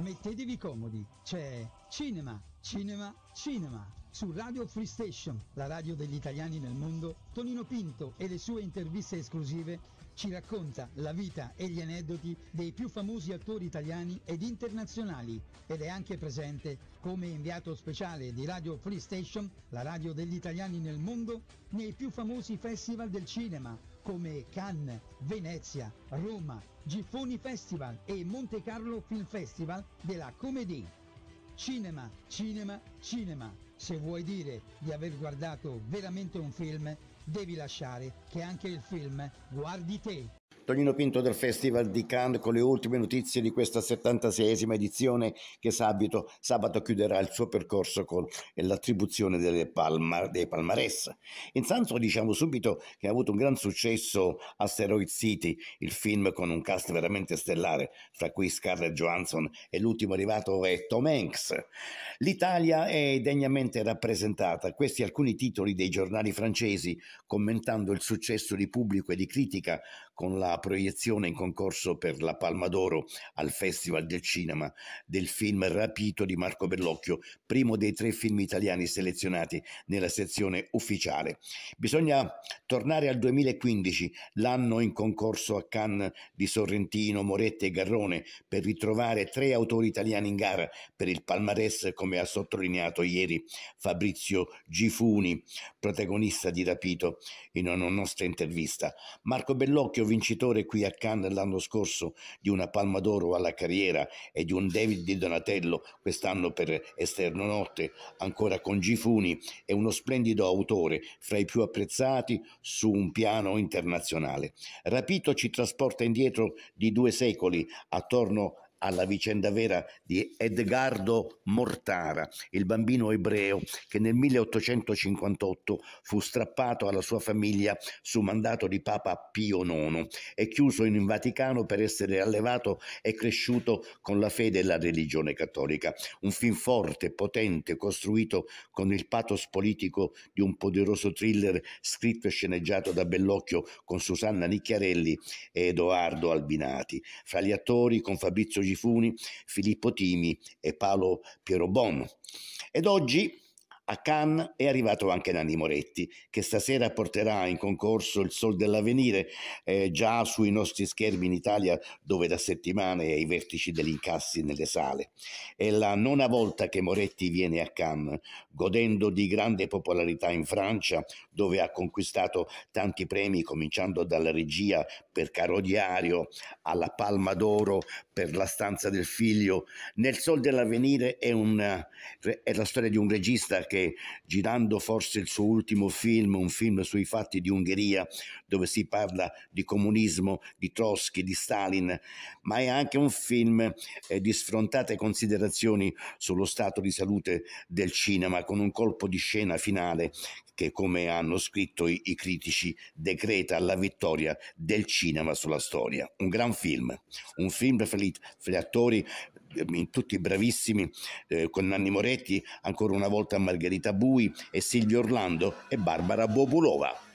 Mettetevi comodi, c'è cinema, cinema, cinema. Su Radio Free Station, la radio degli italiani nel mondo, Tonino Pinto e le sue interviste esclusive ci racconta la vita e gli aneddoti dei più famosi attori italiani ed internazionali ed è anche presente come inviato speciale di Radio Free Station, la radio degli italiani nel mondo, nei più famosi festival del cinema, come Cannes, Venezia, Roma, Gifoni Festival e Monte Carlo Film Festival della Comédie. Cinema, cinema, cinema. Se vuoi dire di aver guardato veramente un film, devi lasciare che anche il film guardi te. Tonino Pinto del Festival di Cannes con le ultime notizie di questa 76esima edizione che sabato, sabato chiuderà il suo percorso con l'attribuzione delle palma, dei Palmares. Intanto diciamo subito che ha avuto un gran successo Asteroid City, il film con un cast veramente stellare, fra cui Scarlett Johansson e l'ultimo arrivato è Tom Hanks. L'Italia è degnamente rappresentata, questi alcuni titoli dei giornali francesi, commentando il successo di pubblico e di critica con la proiezione in concorso per la Palma d'Oro al Festival del Cinema del film Rapito di Marco Bellocchio, primo dei tre film italiani selezionati nella sezione ufficiale. Bisogna tornare al 2015, l'anno in concorso a Cannes di Sorrentino, Moretti e Garrone, per ritrovare tre autori italiani in gara per il palmarès, come ha sottolineato ieri Fabrizio Gifuni, protagonista di Rapito, in una nostra intervista. Marco Bellocchio, vincitore vincitore qui a Cannes l'anno scorso di una Palma d'Oro alla carriera e di un David di Donatello quest'anno per Esterno Notte, ancora con Gifuni, è uno splendido autore fra i più apprezzati su un piano internazionale. Rapito ci trasporta indietro di due secoli attorno alla vicenda vera di Edgardo Mortara, il bambino ebreo che nel 1858 fu strappato alla sua famiglia su mandato di Papa Pio IX e chiuso in Vaticano per essere allevato e cresciuto con la fede e la religione cattolica. Un film forte, potente, costruito con il pathos politico di un poderoso thriller scritto e sceneggiato da Bellocchio con Susanna Nicchiarelli e Edoardo Albinati. Fra gli attori con Fabrizio G Gifuni, Filippo Timi e Paolo Pierobon. Ed oggi a Cannes è arrivato anche Nanni Moretti, che stasera porterà in concorso Il Sol dell'Avenire, eh, già sui nostri schermi in Italia, dove da settimane è ai vertici degli incassi nelle sale. È la nona volta che Moretti viene a Cannes, godendo di grande popolarità in Francia, dove ha conquistato tanti premi, cominciando dalla regia per Caro Diario, alla Palma d'Oro per La stanza del figlio. Nel Sol dell'Avenire è, una, è la storia di un regista che che girando forse il suo ultimo film, un film sui fatti di Ungheria, dove si parla di comunismo, di Trotsky, di Stalin, ma è anche un film eh, di sfrontate considerazioni sullo stato di salute del cinema, con un colpo di scena finale che, come hanno scritto i, i critici, decreta la vittoria del cinema sulla storia. Un gran film, un film fra gli, fra gli attori Ehm, tutti bravissimi, eh, con Nanni Moretti, ancora una volta Margherita Bui e Silvio Orlando e Barbara Bobulova.